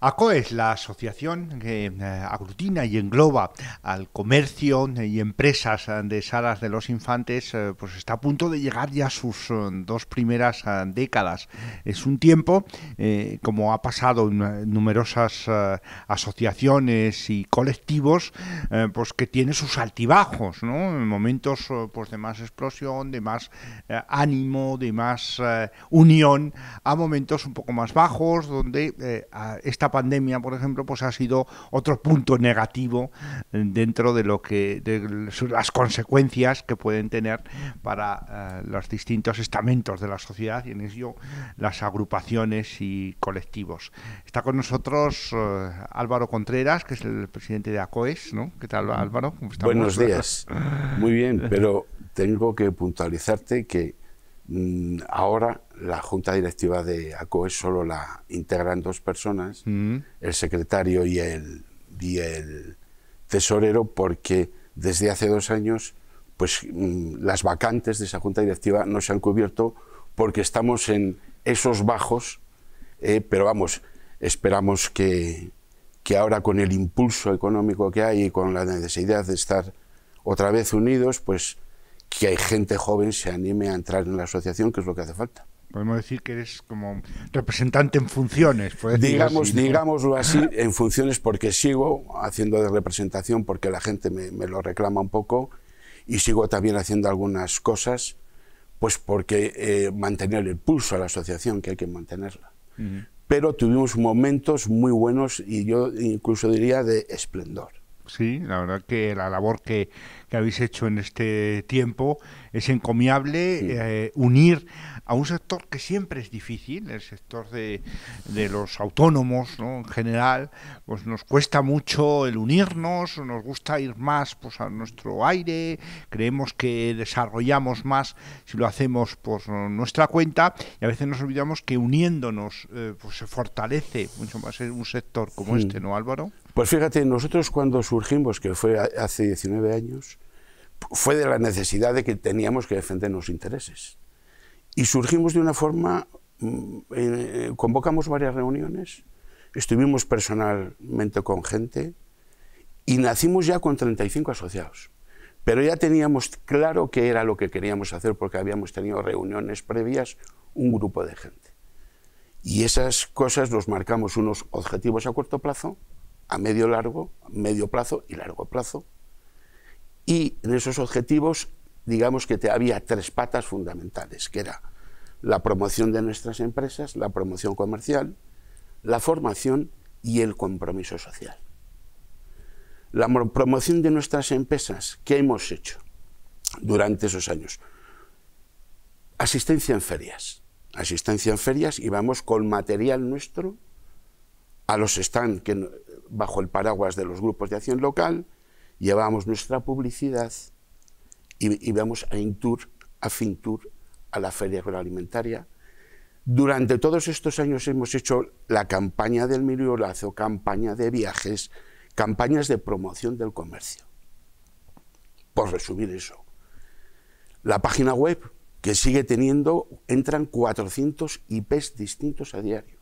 ACOES, la asociación que eh, aglutina y engloba al comercio eh, y empresas eh, de salas de los infantes, pues está a punto de llegar ya a sus dos primeras décadas. Es un tiempo, como ha pasado en numerosas asociaciones y colectivos, pues que tiene sus altibajos, momentos pues de más explosión, de más ánimo, de más unión, a momentos un poco más bajos, donde esta pandemia, por ejemplo, pues ha sido otro punto negativo eh, dentro de lo que de las consecuencias que pueden tener para eh, los distintos estamentos de la sociedad y en ello las agrupaciones y colectivos. Está con nosotros eh, Álvaro Contreras, que es el presidente de ACOES, ¿no? ¿Qué tal Álvaro? Buenos días. Muy bien, pero tengo que puntualizarte que mm, ahora la junta directiva de ACOE solo la integran dos personas, mm. el secretario y el, y el tesorero, porque desde hace dos años pues, mm, las vacantes de esa junta directiva no se han cubierto porque estamos en esos bajos, eh, pero vamos, esperamos que, que ahora con el impulso económico que hay y con la necesidad de estar otra vez unidos, pues que hay gente joven se anime a entrar en la asociación, que es lo que hace falta. Podemos decir que eres como representante en funciones. Digamos, Digámoslo así, en funciones porque sigo haciendo de representación, porque la gente me, lo reclama un poco, y sigo también haciendo algunas cosas, pues porque eh, mantener el pulso a la asociación, que hay que mantenerla. Pero tuvimos momentos muy buenos y yo incluso diría de esplendor sí, la verdad que la labor que, que habéis hecho en este tiempo es encomiable, eh, unir a un sector que siempre es difícil, el sector de, de los autónomos ¿no? en general, pues nos cuesta mucho el unirnos, nos gusta ir más pues, a nuestro aire, creemos que desarrollamos más si lo hacemos por nuestra cuenta y a veces nos olvidamos que uniéndonos eh, pues se fortalece mucho más en eh, un sector como este, ¿no Álvaro? Pues fíjate, nosotros cuando surgimos, que fue hace 19 años, fue de la necesidad de que teníamos que defender nuestros intereses. Y surgimos de una forma, mm, eh, convocamos varias reuniones, estuvimos personalmente con gente y nacimos ya con 35 asociados. Pero ya teníamos claro qué era lo que queríamos hacer porque habíamos tenido reuniones previas un grupo de gente. Y esas cosas nos marcamos unos objetivos a corto plazo a medio largo, medio plazo y largo plazo. Y en esos objetivos, digamos que te había tres patas fundamentales, que era la promoción de nuestras empresas, la promoción comercial, la formación y el compromiso social. La promoción de nuestras empresas, ¿qué hemos hecho durante esos años? Asistencia en ferias. Asistencia en ferias y vamos con material nuestro a los stands que bajo el paraguas de los grupos de acción local, llevamos nuestra publicidad y íbamos a Intur, a Fintur, a la Feria Agroalimentaria. Durante todos estos años hemos hecho la campaña del lazo, campaña de viajes, campañas de promoción del comercio. Por resumir eso, la página web que sigue teniendo, entran 400 IPs distintos a diario.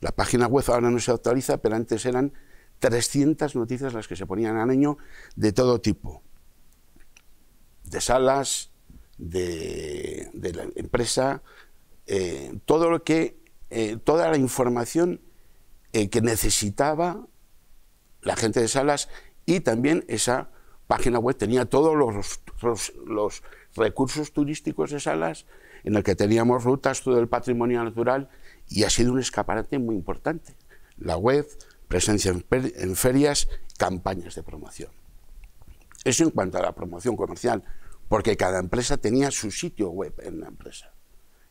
La página web ahora no se actualiza, pero antes eran 300 noticias las que se ponían al año de todo tipo, de salas, de, la empresa, eh, todo lo que, eh, toda la información eh, que necesitaba la gente de salas y también esa página web tenía todos los, los recursos turísticos de salas en el que teníamos rutas, todo el patrimonio natural y ha sido un escaparate muy importante. La web, presencia en, ferias, campañas de promoción. Eso en cuanto a la promoción comercial, porque cada empresa tenía su sitio web en la empresa,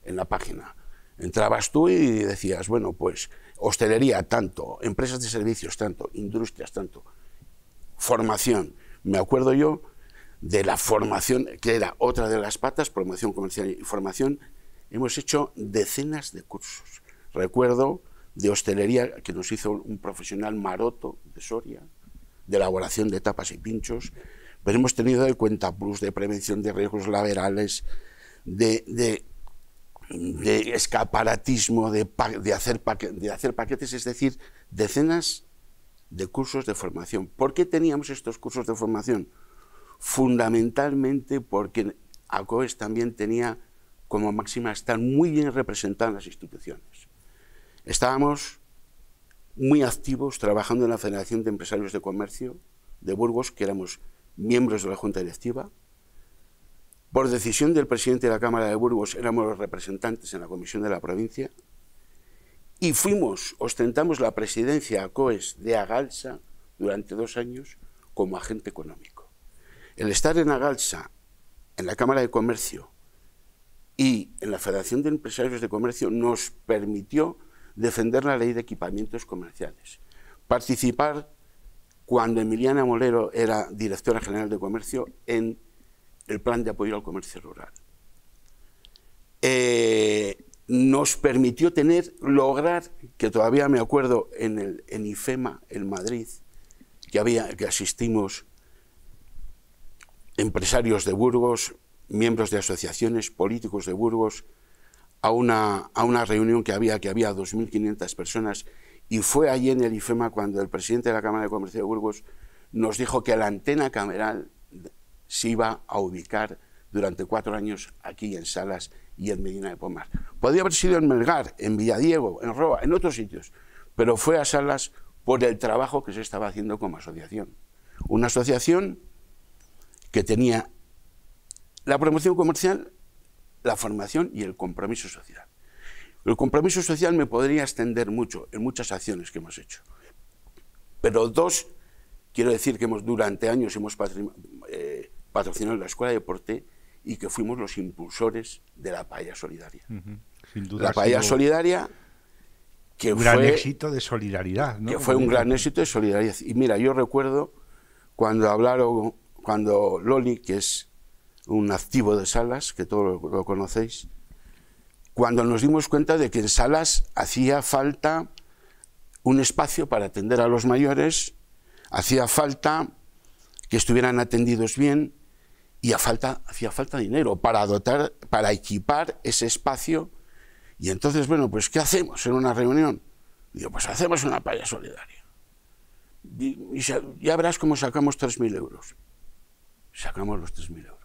en la página. Entrabas tú y decías, bueno, pues hostelería tanto, empresas de servicios tanto, industrias tanto, formación. Me acuerdo yo de la formación, que era otra de las patas, promoción comercial y formación, hemos hecho decenas de cursos. Recuerdo de hostelería que nos hizo un profesional maroto de Soria, de elaboración de tapas y pinchos, pero pues hemos tenido de cuenta plus de prevención de riesgos laborales, de, escaparatismo, de, hacer de hacer paquetes, es decir, decenas de cursos de formación. ¿Por qué teníamos estos cursos de formación? Fundamentalmente porque ACOES también tenía como máxima estar muy bien representadas las instituciones. Estábamos muy activos trabajando en la Federación de Empresarios de Comercio de Burgos, que éramos miembros de la Junta Directiva. Por decisión del presidente de la Cámara de Burgos éramos los representantes en la Comisión de la Provincia y fuimos, ostentamos la presidencia a COES de Agalsa durante dos años como agente económico. El estar en Agalsa, en la Cámara de Comercio y en la Federación de Empresarios de Comercio nos permitió defender la ley de equipamientos comerciales, participar cuando Emiliana Molero era directora general de comercio en el plan de apoyo al comercio rural. Eh, nos permitió tener, lograr, que todavía me acuerdo en, el, IFEMA, en Madrid, que, había, que asistimos empresarios de Burgos, miembros de asociaciones, políticos de Burgos, a una, a una reunión que había, que había 2.500 personas, y fue allí en el IFEMA cuando el presidente de la Cámara de Comercio de Burgos nos dijo que la antena cameral se iba a ubicar durante cuatro años aquí en Salas y en Medina de Pomar. Podría haber sido en Melgar, en Villadiego, en Roa, en otros sitios, pero fue a Salas por el trabajo que se estaba haciendo como asociación. Una asociación que tenía la promoción comercial la formación y el compromiso social. El compromiso social me podría extender mucho en muchas acciones que hemos hecho, pero dos, quiero decir que hemos, durante años hemos eh, patrocinado la Escuela de Deporte y que fuimos los impulsores de la paella solidaria. Sin duda la paella solidaria que fue... un gran éxito de solidaridad. Que fue un gran éxito de solidaridad. Y mira, yo recuerdo cuando hablaron, cuando Loli, que es un activo de Salas, que todos lo, conocéis, cuando nos dimos cuenta de que en Salas hacía falta un espacio para atender a los mayores, hacía falta que estuvieran atendidos bien y a falta, hacía falta dinero para dotar, para equipar ese espacio. Y entonces, bueno, pues ¿qué hacemos en una reunión? Digo, pues hacemos una palla solidaria. Y, ya verás cómo sacamos 3.000 euros. Sacamos los 3.000 euros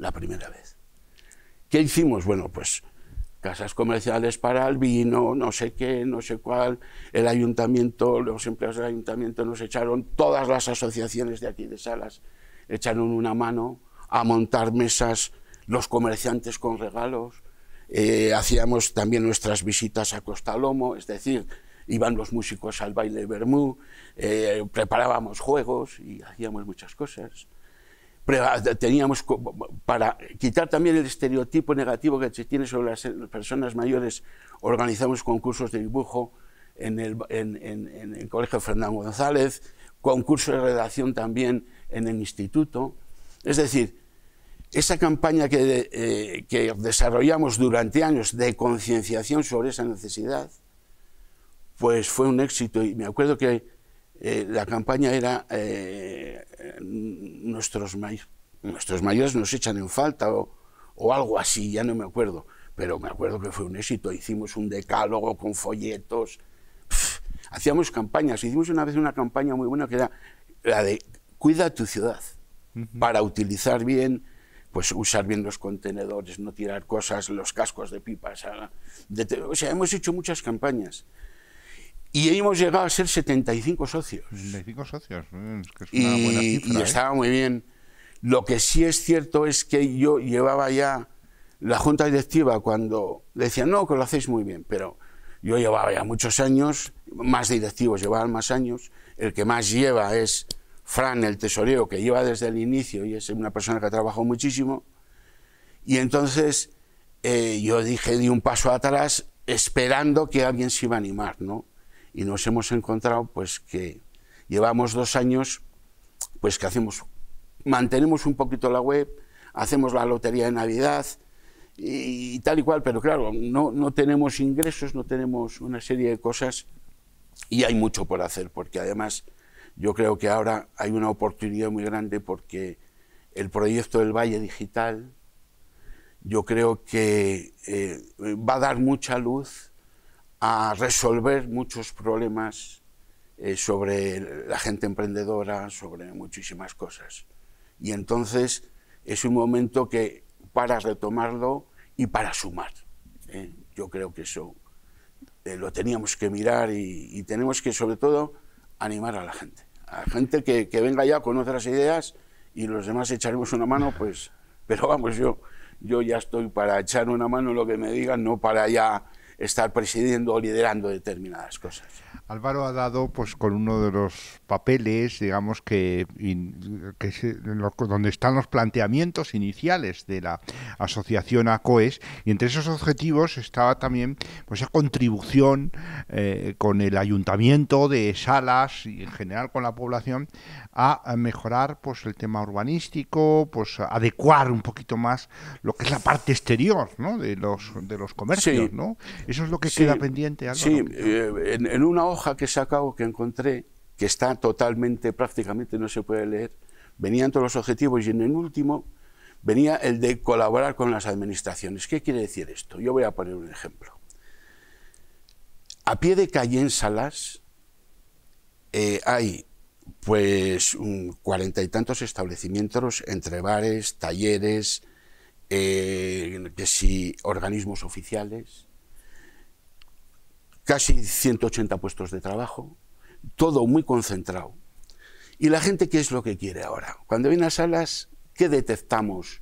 la primera vez. ¿Qué hicimos? Bueno, pues casas comerciales para el vino, no sé qué, no sé cuál, el ayuntamiento, los empleados del ayuntamiento nos echaron, todas las asociaciones de aquí de Salas echaron una mano a montar mesas, los comerciantes con regalos, eh, hacíamos también nuestras visitas a Lomo, es decir, iban los músicos al baile Bermú, eh, preparábamos juegos y hacíamos muchas cosas teníamos para quitar también el estereotipo negativo que se tiene sobre las personas mayores, organizamos concursos de dibujo en el, Colegio Fernando González, concursos de redacción también en el instituto. Es decir, esa campaña que, eh, que desarrollamos durante años de concienciación sobre esa necesidad, pues fue un éxito y me acuerdo que eh, la campaña era eh, nuestros, nuestros mayores nos echan en falta o, algo así, ya no me acuerdo, pero me acuerdo que fue un éxito, hicimos un decálogo con folletos, hacíamos campañas, hicimos una vez una campaña muy buena que era la de cuida tu ciudad, para utilizar bien, pues usar bien los contenedores, no tirar cosas, los cascos de pipas. o sea, hemos hecho muchas campañas. Y hemos llegado a ser 75 socios. 75 socios, eh, es que es una buena cifra. Y eh. estaba muy bien. Lo que sí es cierto es que yo llevaba ya la junta directiva cuando decían, no, que lo hacéis muy bien, pero yo llevaba ya muchos años, más directivos llevaban más años, el que más lleva es Fran, el tesorero, que lleva desde el inicio y es una persona que ha trabajado muchísimo. Y entonces eh, yo dije, di un paso atrás esperando que alguien se iba a animar, ¿no? y nos hemos encontrado pues que llevamos dos años pues que hacemos mantenemos un poquito la web hacemos la lotería de navidad y, tal y cual pero claro no, no tenemos ingresos no tenemos una serie de cosas y hay mucho por hacer porque además yo creo que ahora hay una oportunidad muy grande porque el proyecto del Valle Digital yo creo que eh, va a dar mucha luz a resolver muchos problemas eh, sobre la gente emprendedora, sobre muchísimas cosas. Y entonces es un momento que para retomarlo y para sumar. ¿eh? Yo creo que eso eh, lo teníamos que mirar y, tenemos que sobre todo animar a la gente. A la gente que, venga ya con otras ideas y los demás echaremos una mano, pues, pero vamos, yo, yo ya estoy para echar una mano en lo que me digan, no para ya estar presidiendo o liderando determinadas cosas. Álvaro ha dado pues con uno de los papeles, digamos que, donde están los planteamientos iniciales de la asociación ACOES y entre esos objetivos estaba también pues esa contribución eh, con el ayuntamiento de Salas y en general con la población a mejorar pues el tema urbanístico, pues adecuar un poquito más lo que es la parte exterior, ¿no? De los de los comercios, ¿no? Eso es lo que queda pendiente. Sí, eh, en, en una hoja que he sacado, que encontré, que está totalmente, prácticamente no se puede leer, venían todos los objetivos y en el último venía el de colaborar con las administraciones. ¿Qué quiere decir esto? Yo voy a poner un ejemplo. A pie de calle en Salas eh, hay pues cuarenta y tantos establecimientos entre bares, talleres, eh, que si organismos oficiales, casi 180 puestos de trabajo, todo muy concentrado. ¿Y la gente qué es lo que quiere ahora? Cuando viene a salas, ¿qué detectamos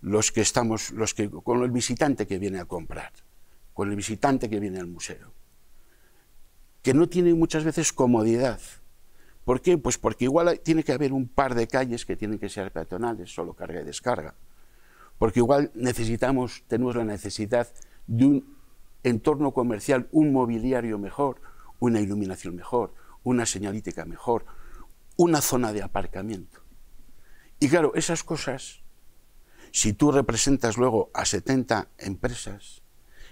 los que estamos, los que, con el visitante que viene a comprar, con el visitante que viene al museo? Que no tiene muchas veces comodidad. ¿Por qué? Pues porque igual tiene que haber un par de calles que tienen que ser peatonales, solo carga y descarga. Porque igual necesitamos, tenemos la necesidad de un entorno comercial, un mobiliario mejor, una iluminación mejor, una señalítica mejor, una zona de aparcamiento. Y claro, esas cosas, si tú representas luego a 70 empresas,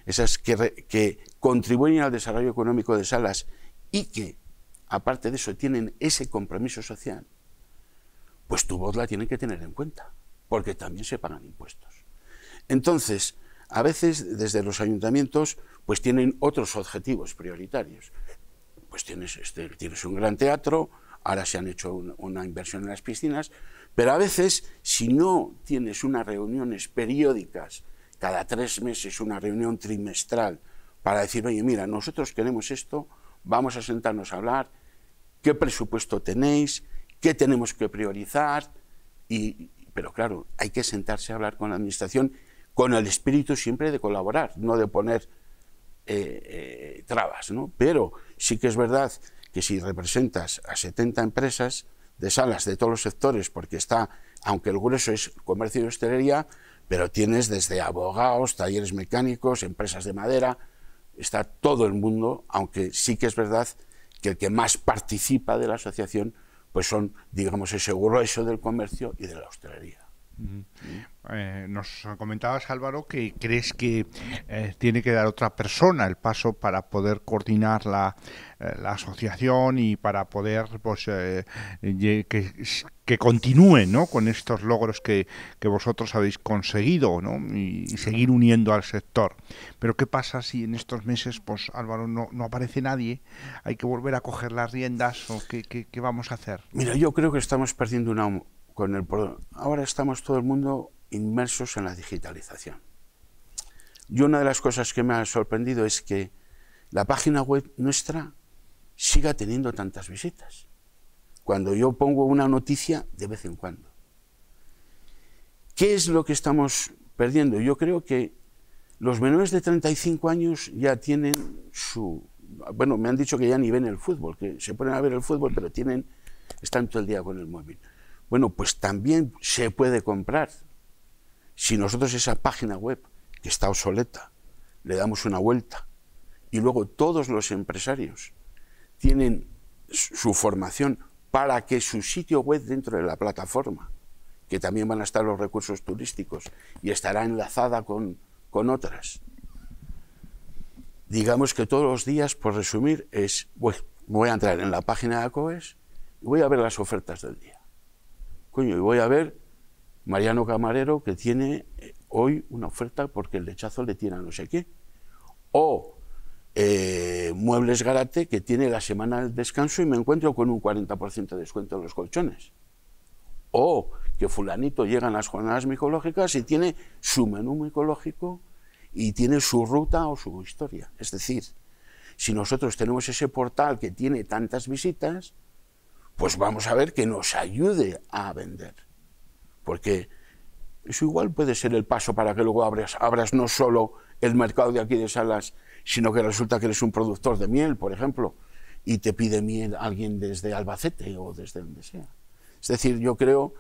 esas que, contribuyen al desarrollo económico de Salas y que, aparte de eso, tienen ese compromiso social, pues tu voz la tienen que tener en cuenta, porque también se pagan impuestos. Entonces, a veces desde los ayuntamientos pues tienen otros objetivos prioritarios. Pues tienes, este, tienes un gran teatro, ahora se han hecho una inversión en las piscinas, pero a veces si no tienes unas reuniones periódicas, cada tres meses una reunión trimestral, para decir, oye, mira, nosotros queremos esto, vamos a sentarnos a hablar, qué presupuesto tenéis, qué tenemos que priorizar, y, pero claro, hay que sentarse a hablar con la Administración con el espíritu siempre de colaborar, no de poner eh, eh, trabas. ¿no? Pero sí que es verdad que si representas a 70 empresas de salas de todos los sectores, porque está, aunque el grueso es comercio y hostelería, pero tienes desde abogados, talleres mecánicos, empresas de madera, está todo el mundo, aunque sí que es verdad que el que más participa de la asociación pues son, digamos, ese grueso del comercio y de la hostelería. Eh, nos comentabas, Álvaro, que crees que eh, tiene que dar otra persona el paso para poder coordinar la, eh, la asociación y para poder pues, que, que continúe ¿no? con estos logros que, vosotros habéis conseguido ¿no? y, seguir uniendo al sector. Pero ¿qué pasa si en estos meses, pues Álvaro, no, no aparece nadie? ¿Hay que volver a coger las riendas o qué, qué, qué vamos a hacer? Mira, yo creo que estamos perdiendo una con el, ahora estamos todo el mundo inmersos en la digitalización. Y una de las cosas que me ha sorprendido es que la página web nuestra siga teniendo tantas visitas. Cuando yo pongo una noticia de vez en cuando. ¿Qué es lo que estamos perdiendo? Yo creo que los menores de 35 años ya tienen su... Bueno, me han dicho que ya ni ven el fútbol, que se ponen a ver el fútbol, pero tienen, están todo el día con el móvil. Bueno, pues también se puede comprar. Si nosotros esa página web, que está obsoleta, le damos una vuelta, y luego todos los empresarios tienen su formación para que su sitio web dentro de la plataforma, que también van a estar los recursos turísticos y estará enlazada con, con otras. Digamos que todos los días, por resumir, es, voy, voy a entrar en la página de ACOES y voy a ver las ofertas del día. Coño, y voy a ver Mariano Camarero que tiene eh, hoy una oferta porque el lechazo le tiene a no sé qué. O eh, Muebles Garate que tiene la semana del descanso y me encuentro con un 40% de descuento en los colchones. O que fulanito llega a las jornadas micológicas y tiene su menú micológico y tiene su ruta o su historia. Es decir, si nosotros tenemos ese portal que tiene tantas visitas, pues vamos a ver que nos ayude a vender. Porque eso igual puede ser el paso para que luego abras, abras no solo el mercado de aquí de Salas, sino que resulta que eres un productor de miel, por ejemplo, y te pide miel alguien desde Albacete o desde donde sea. Es decir, yo creo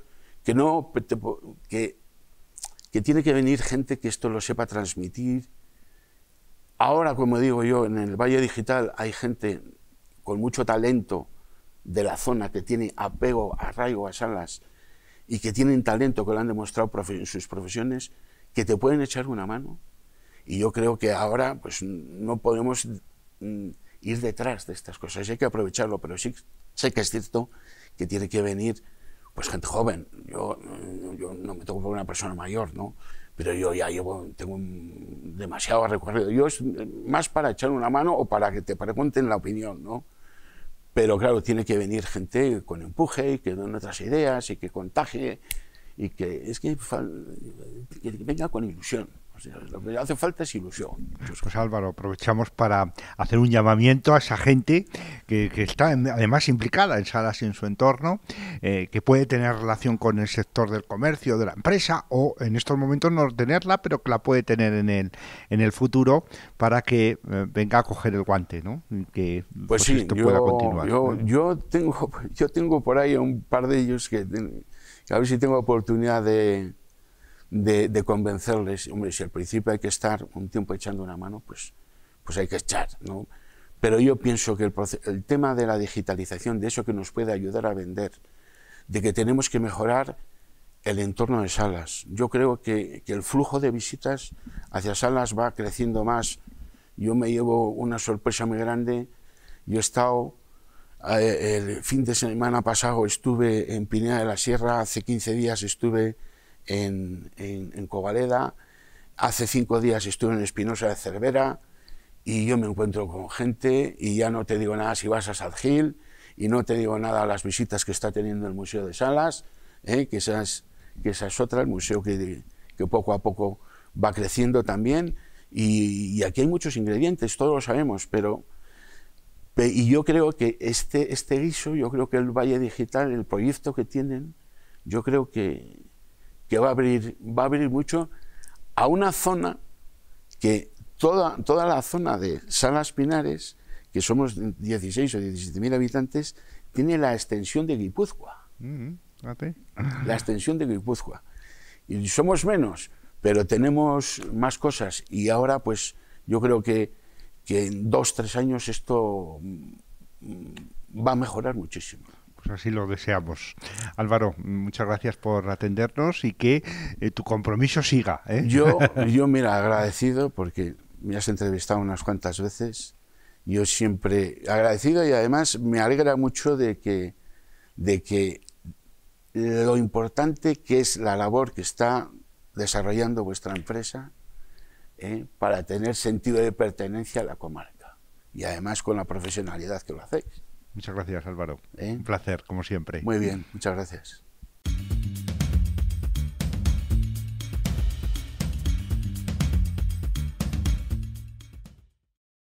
que no que, que tiene que venir gente que esto lo sepa transmitir. Ahora, como digo yo, en el Valle Digital hay gente con mucho talento de la zona que tiene apego, arraigo a salas y que tienen talento, que lo han demostrado en sus profesiones, que te pueden echar una mano. Y yo creo que ahora pues, no podemos mm, ir detrás de estas cosas, hay que aprovecharlo, pero sí sé que es cierto que tiene que venir pues gente joven. Yo, mm, yo no me toco por una persona mayor, ¿no? Pero yo ya llevo, tengo demasiado recorrido. Yo es mm, más para echar una mano o para que te pregunten la opinión, ¿no? Pero claro, tiene que venir gente con empuje y que den otras ideas y que contagie y que es que venga con ilusión lo que hace falta es ilusión. Pues Álvaro, aprovechamos para hacer un llamamiento a esa gente que, está además implicada en salas y en su entorno, eh, que puede tener relación con el sector del comercio, de la empresa, o en estos momentos no tenerla, pero que la puede tener en el, en el futuro para que eh, venga a coger el guante, ¿no? que pues, pues sí, yo, pueda continuar. Yo, tengo, yo tengo por ahí un par de ellos que a ver si tengo oportunidad de de, convencerles, hombre, si al principio hay que estar un tiempo echando una mano, pues, pues hay que echar, ¿no? Pero yo pienso que el, tema de la digitalización, de eso que nos puede ayudar a vender, de que tenemos que mejorar el entorno de salas. Yo creo que, el flujo de visitas hacia salas va creciendo más. Yo me llevo una sorpresa muy grande. Yo he estado, eh, el fin de semana pasado estuve en Pineda de la Sierra, hace 15 días estuve en, en, Covaleda, hace cinco días estuve en Espinosa de Cervera y yo me encuentro con gente y ya no te digo nada si vas a Sadgil y no te digo nada a las visitas que está teniendo el Museo de Salas, ¿eh? que, esa es, que otra, el museo que, poco a poco va creciendo también y, aquí hay muchos ingredientes, todos lo sabemos, pero... Y yo creo que este, este guiso, yo creo que el Valle Digital, el proyecto que tienen, yo creo que, va a abrir, va a abrir mucho a una zona que toda, toda la zona de Salas Pinares, que somos 16 o 17 mil habitantes, tiene la extensión de Guipúzcoa. Mm-hmm. La extensión de Guipúzcoa. Y somos menos, pero tenemos más cosas. Y ahora, pues, yo creo que, que en dos, tres años esto mm, va a mejorar muchísimo. Pues así lo deseamos. Álvaro, muchas gracias por atendernos y que eh, tu compromiso siga. ¿eh? Yo, yo, mira, agradecido porque me has entrevistado unas cuantas veces. Yo siempre agradecido y además me alegra mucho de que, de lo importante que es la labor que está desarrollando vuestra empresa ¿eh? para tener sentido de pertenencia a la comarca y además con la profesionalidad que lo hacéis. Muchas gracias, Álvaro. ¿Eh? Un placer, como siempre. Muy bien, muchas gracias.